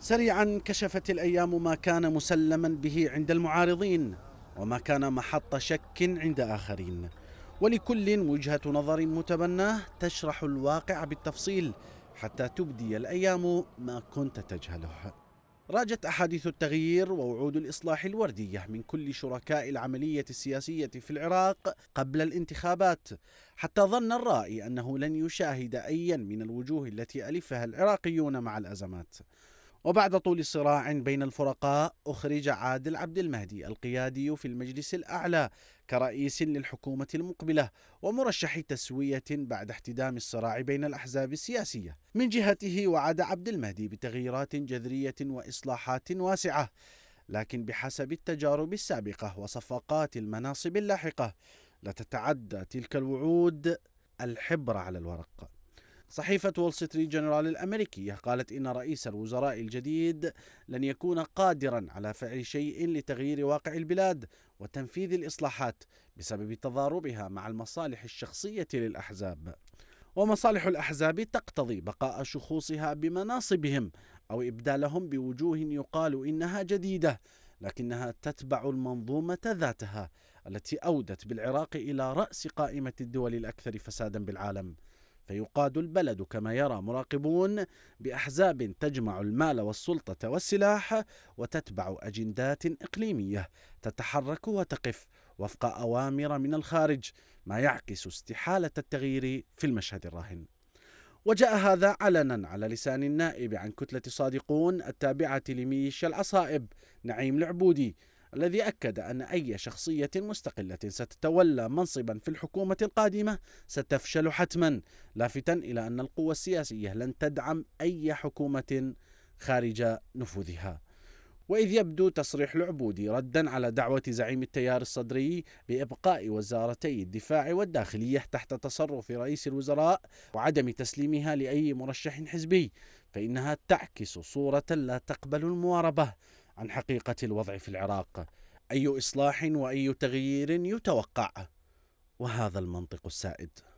سريعا كشفت الايام ما كان مسلما به عند المعارضين وما كان محط شك عند اخرين ولكل وجهه نظر متبناه تشرح الواقع بالتفصيل حتى تبدي الايام ما كنت تجهله راجت احاديث التغيير ووعود الاصلاح الورديه من كل شركاء العمليه السياسيه في العراق قبل الانتخابات حتى ظن الرائي انه لن يشاهد ايا من الوجوه التي الفها العراقيون مع الازمات وبعد طول صراع بين الفرقاء أخرج عادل عبد المهدي القيادي في المجلس الأعلى كرئيس للحكومة المقبلة ومرشح تسوية بعد احتدام الصراع بين الأحزاب السياسية من جهته وعد عبد المهدي بتغييرات جذرية وإصلاحات واسعة لكن بحسب التجارب السابقة وصفقات المناصب اللاحقة لا تتعدى تلك الوعود الحبر على الورق صحيفة وول ستريت جنرال الأمريكية قالت إن رئيس الوزراء الجديد لن يكون قادرا على فعل شيء لتغيير واقع البلاد وتنفيذ الإصلاحات بسبب تضاربها مع المصالح الشخصية للأحزاب ومصالح الأحزاب تقتضي بقاء شخوصها بمناصبهم أو إبدالهم بوجوه يقال إنها جديدة لكنها تتبع المنظومة ذاتها التي أودت بالعراق إلى رأس قائمة الدول الأكثر فسادا بالعالم فيقاد البلد كما يرى مراقبون باحزاب تجمع المال والسلطه والسلاح وتتبع اجندات اقليميه تتحرك وتقف وفق اوامر من الخارج ما يعكس استحاله التغيير في المشهد الراهن وجاء هذا علنا على لسان النائب عن كتله صادقون التابعه لميليشيا العصائب نعيم العبودي الذي أكد أن أي شخصية مستقلة ستتولى منصبا في الحكومة القادمة ستفشل حتما لافتا إلى أن القوى السياسية لن تدعم أي حكومة خارج نفوذها وإذ يبدو تصريح العبودي ردا على دعوة زعيم التيار الصدري بإبقاء وزارتي الدفاع والداخلية تحت تصرف رئيس الوزراء وعدم تسليمها لأي مرشح حزبي فإنها تعكس صورة لا تقبل المواربة عن حقيقة الوضع في العراق أي إصلاح وأي تغيير يتوقع وهذا المنطق السائد